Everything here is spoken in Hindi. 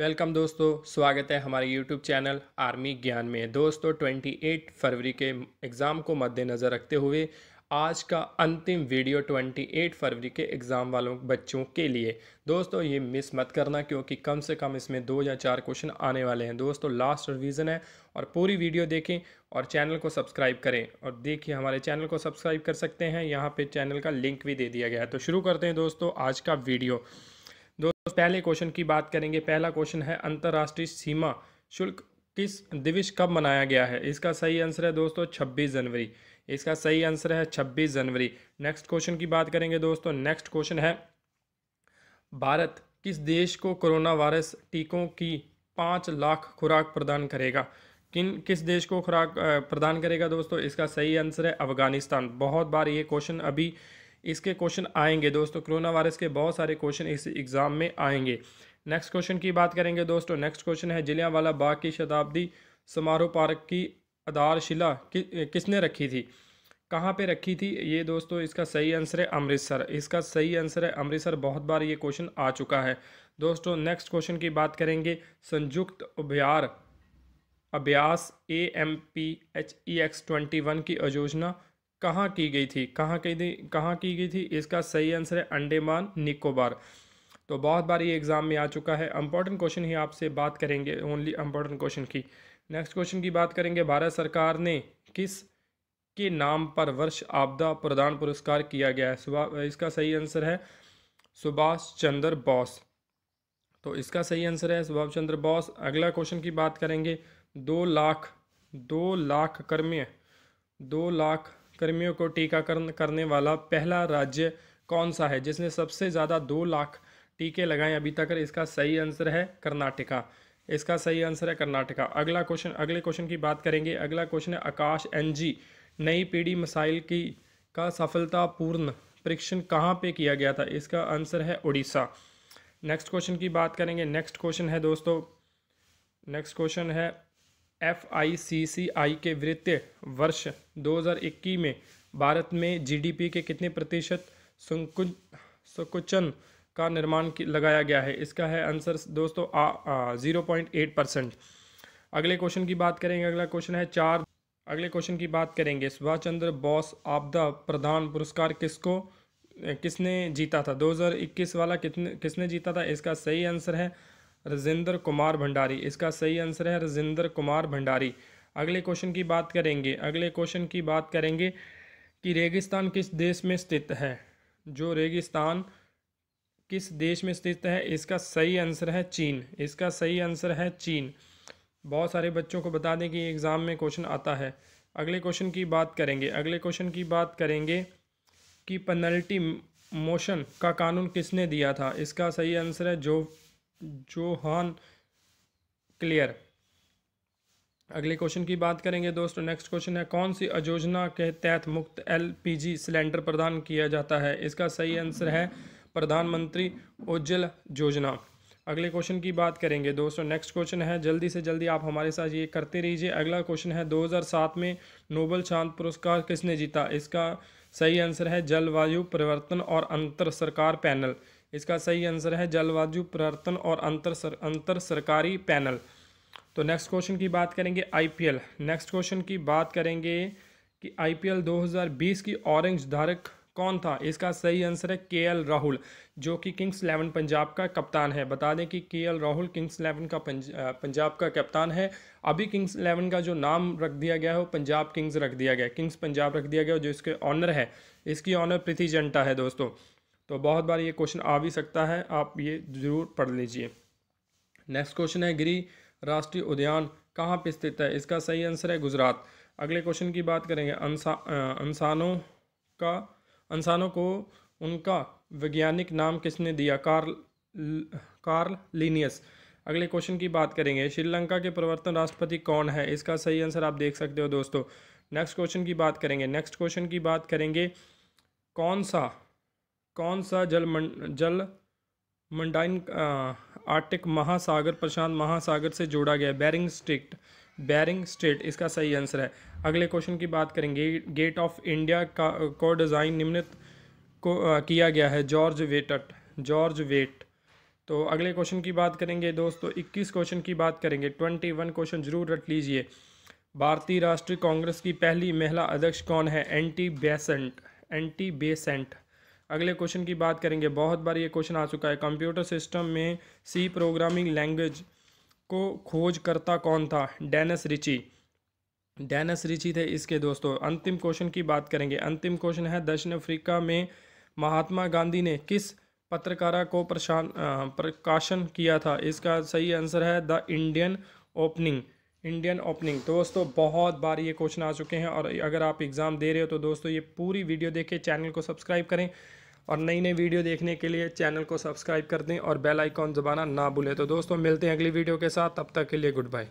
वेलकम दोस्तों स्वागत है हमारे यूट्यूब चैनल आर्मी ज्ञान में दोस्तों 28 फरवरी के एग्ज़ाम को मद्देनज़र रखते हुए आज का अंतिम वीडियो 28 फरवरी के एग्ज़ाम वालों बच्चों के लिए दोस्तों ये मिस मत करना क्योंकि कम से कम इसमें दो या चार क्वेश्चन आने वाले हैं दोस्तों लास्ट रिवीजन है और पूरी वीडियो देखें और चैनल को सब्सक्राइब करें और देखिए हमारे चैनल को सब्सक्राइब कर सकते हैं यहाँ पे चैनल का लिंक भी दे दिया गया है तो शुरू करते हैं दोस्तों आज का वीडियो पहले क्वेश्चन की बात करेंगे पहला क्वेश्चन है अंतर्राष्ट्रीय सीमा शुल्क किस दिवस कब मनाया गया है इसका सही आंसर है दोस्तों छब्बीस जनवरी इसका सही आंसर है छब्बीस जनवरी नेक्स्ट क्वेश्चन की बात करेंगे दोस्तों नेक्स्ट क्वेश्चन है भारत किस देश को कोरोना वायरस टीकों की पाँच लाख खुराक प्रदान करेगा किन किस देश को खुराक प्रदान करेगा दोस्तों इसका सही आंसर है अफगानिस्तान बहुत बार ये क्वेश्चन अभी इसके क्वेश्चन आएंगे दोस्तों कोरोना वायरस के बहुत सारे क्वेश्चन इस एग्ज़ाम में आएंगे नेक्स्ट क्वेश्चन की बात करेंगे दोस्तों नेक्स्ट क्वेश्चन है वाला बाग की शताब्दी समारोह पार्क की आधारशिला कि, किसने रखी थी कहाँ पे रखी थी ये दोस्तों इसका सही आंसर है अमृतसर इसका सही आंसर है अमृतसर बहुत बार ये क्वेश्चन आ चुका है दोस्तों नेक्स्ट क्वेश्चन की बात करेंगे संयुक्त अभ्यार अभ्यास A M P H E X twenty one की आयोजना कहाँ की गई थी कहाँ की थी कहाँ की गई थी इसका सही आंसर है अंडेमान निकोबार तो बहुत बार ये एग्ज़ाम में आ चुका है इंपॉर्टेंट क्वेश्चन ही आपसे बात करेंगे ओनली इंपॉर्टेंट क्वेश्चन की नेक्स्ट क्वेश्चन की बात करेंगे भारत सरकार ने किस के नाम पर वर्ष आपदा प्रदान पुरस्कार किया गया है सुबह इसका सही आंसर है सुभाष चंद्र बोस तो इसका सही आंसर है सुभाष चंद्र बोस अगला क्वेश्चन की बात करेंगे दो लाख दो लाख कर्मी दो लाख कर्मियों को टीकाकरण करने वाला पहला राज्य कौन सा है जिसने सबसे ज़्यादा दो लाख टीके लगाए अभी तक इसका सही आंसर है कर्नाटका इसका सही आंसर है कर्नाटका अगला क्वेश्चन अगले क्वेश्चन की बात करेंगे अगला क्वेश्चन है आकाश एनजी नई पीढ़ी मिसाइल की का सफलतापूर्ण परीक्षण कहाँ पे किया गया था इसका आंसर है उड़ीसा नेक्स्ट क्वेश्चन की बात करेंगे नेक्स्ट क्वेश्चन है दोस्तों नेक्स्ट क्वेश्चन है F I C C I के वित्तीय वर्ष 2021 में भारत में जीडीपी के कितने प्रतिशत संकुचन का निर्माण लगाया गया है इसका है आंसर दोस्तों ज़ीरो पॉइंट एट परसेंट अगले क्वेश्चन की बात करेंगे अगला क्वेश्चन है चार अगले क्वेश्चन की बात करेंगे सुभाष चंद्र बोस आपदा प्रधान पुरस्कार किसको किसने जीता था 2021 वाला कितने किसने जीता था इसका सही आंसर है राजेंद्र कुमार भंडारी इसका सही आंसर है रजेंद्र कुमार भंडारी अगले क्वेश्चन की बात करेंगे अगले क्वेश्चन की बात करेंगे कि रेगिस्तान किस देश में स्थित है जो रेगिस्तान किस देश में स्थित है इसका सही आंसर है चीन इसका सही आंसर है चीन बहुत सारे बच्चों को बता दें कि एग्ज़ाम में क्वेश्चन आता है अगले क्वेश्चन की बात करेंगे अगले क्वेश्चन की बात करेंगे कि पेनल्टी मोशन का कानून किसने दिया था इसका सही आंसर है जो जोहान क्लियर अगले क्वेश्चन की बात करेंगे दोस्तों नेक्स्ट क्वेश्चन है कौन सी योजना के तहत मुक्त एलपीजी सिलेंडर प्रदान किया जाता है इसका सही आंसर है प्रधानमंत्री उज्जवल योजना अगले क्वेश्चन की बात करेंगे दोस्तों नेक्स्ट क्वेश्चन है जल्दी से जल्दी आप हमारे साथ ये करते रहिए अगला क्वेश्चन है 2007 में नोबल शांत पुरस्कार किसने जीता इसका सही आंसर है जलवायु परिवर्तन और अंतर सरकार पैनल इसका सही आंसर है जलवायु परिवर्तन और अंतर सर, अंतर सरकारी पैनल तो नेक्स्ट क्वेश्चन की बात करेंगे आईपीएल नेक्स्ट क्वेश्चन की बात करेंगे कि आईपीएल 2020 की ऑरेंज धारक कौन था इसका सही आंसर है के एल राहुल जो कि किंग्स इलेवन पंजाब का कप्तान है बता दें कि के एल राहुल किंग्स इलेवन का पंज, पंजाब का कप्तान है अभी किंग्स इलेवन का जो नाम रख दिया गया है वो पंजाब किंग्स रख दिया गया किंग्स पंजाब रख दिया गया जो इसके ऑनर है इसकी ऑनर प्रीति जंटा है दोस्तों तो बहुत बार ये क्वेश्चन आ भी सकता है आप ये ज़रूर पढ़ लीजिए नेक्स्ट क्वेश्चन है गिरी राष्ट्रीय उद्यान कहाँ पर स्थित है इसका सही आंसर है गुजरात अगले क्वेश्चन की बात करेंगे इंसानों का इंसानों को उनका वैज्ञानिक नाम किसने दिया कार्ल कार्ल लीनियस अगले क्वेश्चन की बात करेंगे श्रीलंका के प्रवर्तन राष्ट्रपति कौन है इसका सही आंसर आप देख सकते हो दोस्तों नेक्स्ट क्वेश्चन की बात करेंगे नेक्स्ट क्वेश्चन की बात करेंगे कौन सा कौन सा जल मन, जल मंडाइन आर्टिक महासागर प्रशांत महासागर से जोड़ा गया बैरिंग स्ट्रिक्ट बैरिंग स्टेट इसका सही आंसर है अगले क्वेश्चन की बात करेंगे गेट ऑफ इंडिया का को डिज़ाइन निम्नित को आ, किया गया है जॉर्ज वेटट जॉर्ज वेट तो अगले क्वेश्चन की बात करेंगे दोस्तों इक्कीस क्वेश्चन की बात करेंगे ट्वेंटी वन क्वेश्चन जरूर रख लीजिए भारतीय राष्ट्रीय कांग्रेस की पहली महिला अध्यक्ष कौन है एंटी बेसेंट एंटी बेसेंट अगले क्वेश्चन की बात करेंगे बहुत बार ये क्वेश्चन आ चुका है कंप्यूटर सिस्टम में सी प्रोग्रामिंग लैंग्वेज को खोज करता कौन था डेनिस रिची डेनिस रिची थे इसके दोस्तों अंतिम क्वेश्चन की बात करेंगे अंतिम क्वेश्चन है दक्षिण अफ्रीका में महात्मा गांधी ने किस पत्रकारा को प्रशान प्रकाशन किया था इसका सही आंसर है the Indian opening Indian opening दोस्तों बहुत बार ये क्वेश्चन आ चुके हैं और अगर आप एग्ज़ाम दे रहे हो तो दोस्तों ये पूरी वीडियो देखें चैनल को सब्सक्राइब करें और नई नई वीडियो देखने के लिए चैनल को सब्सक्राइब कर दें और बेल आइकॉन दबाना ना भूलें तो दोस्तों मिलते हैं अगली वीडियो के साथ तब तक के लिए गुड बाय